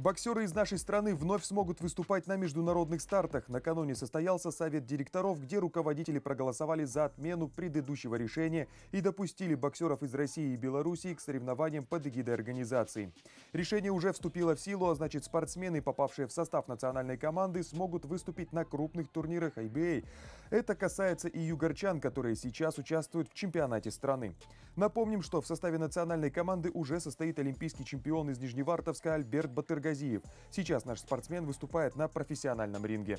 Боксеры из нашей страны вновь смогут выступать на международных стартах. Накануне состоялся совет директоров, где руководители проголосовали за отмену предыдущего решения и допустили боксеров из России и Белоруссии к соревнованиям под эгидой организации. Решение уже вступило в силу, а значит спортсмены, попавшие в состав национальной команды, смогут выступить на крупных турнирах IBA. Это касается и югорчан, которые сейчас участвуют в чемпионате страны. Напомним, что в составе национальной команды уже состоит олимпийский чемпион из Нижневартовска Альберт Батырга Газиев. Сейчас наш спортсмен выступает на профессиональном ринге.